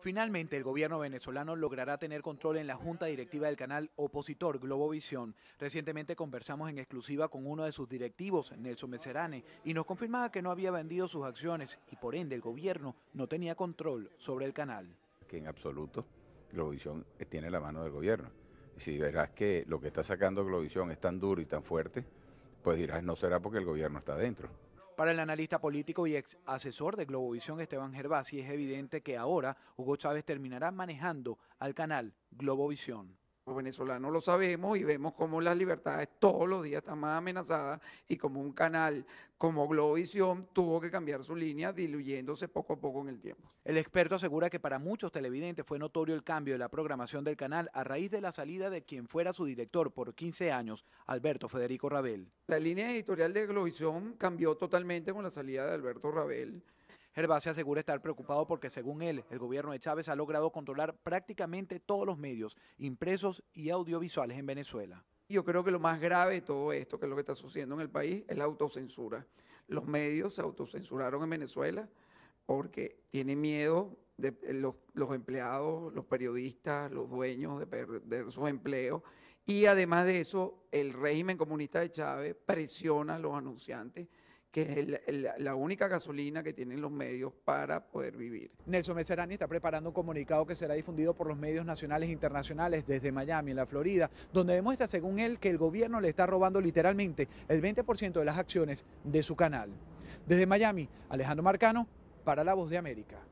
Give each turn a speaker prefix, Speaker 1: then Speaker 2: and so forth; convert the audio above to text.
Speaker 1: Finalmente, el gobierno venezolano logrará tener control en la junta directiva del canal opositor Globovisión. Recientemente conversamos en exclusiva con uno de sus directivos, Nelson Meserane, y nos confirmaba que no había vendido sus acciones y por ende el gobierno no tenía control sobre el canal.
Speaker 2: Que en absoluto Globovisión tiene la mano del gobierno. Y si verás que lo que está sacando Globovisión es tan duro y tan fuerte, pues dirás, no será porque el gobierno está dentro.
Speaker 1: Para el analista político y ex asesor de Globovisión Esteban Gervasi es evidente que ahora Hugo Chávez terminará manejando
Speaker 3: al canal Globovisión. Los venezolanos lo sabemos y vemos cómo las libertades todos los días están más amenazadas y como un canal como Glovisión tuvo que cambiar su línea diluyéndose poco a poco en el tiempo. El experto asegura que para muchos televidentes fue notorio el
Speaker 1: cambio de la programación del canal a raíz de la salida de quien fuera su director por 15 años, Alberto Federico Rabel. La línea editorial de Globovisión cambió totalmente con la salida de Alberto Rabel se asegura estar preocupado porque, según él, el gobierno de Chávez ha logrado controlar
Speaker 3: prácticamente todos los medios impresos y audiovisuales en Venezuela. Yo creo que lo más grave de todo esto, que es lo que está sucediendo en el país, es la autocensura. Los medios se autocensuraron en Venezuela porque tienen miedo de eh, los, empleados, los periodistas, los dueños de perder sus empleos. Y además de eso, el régimen comunista de Chávez presiona a los anunciantes que es la única gasolina que tienen los medios para poder vivir. Nelson Messerani está preparando un comunicado que será difundido por
Speaker 1: los medios nacionales e internacionales desde Miami, en la Florida, donde demuestra, según él, que el gobierno le está robando literalmente el 20% de las acciones de su canal. Desde Miami, Alejandro Marcano, para La Voz de América.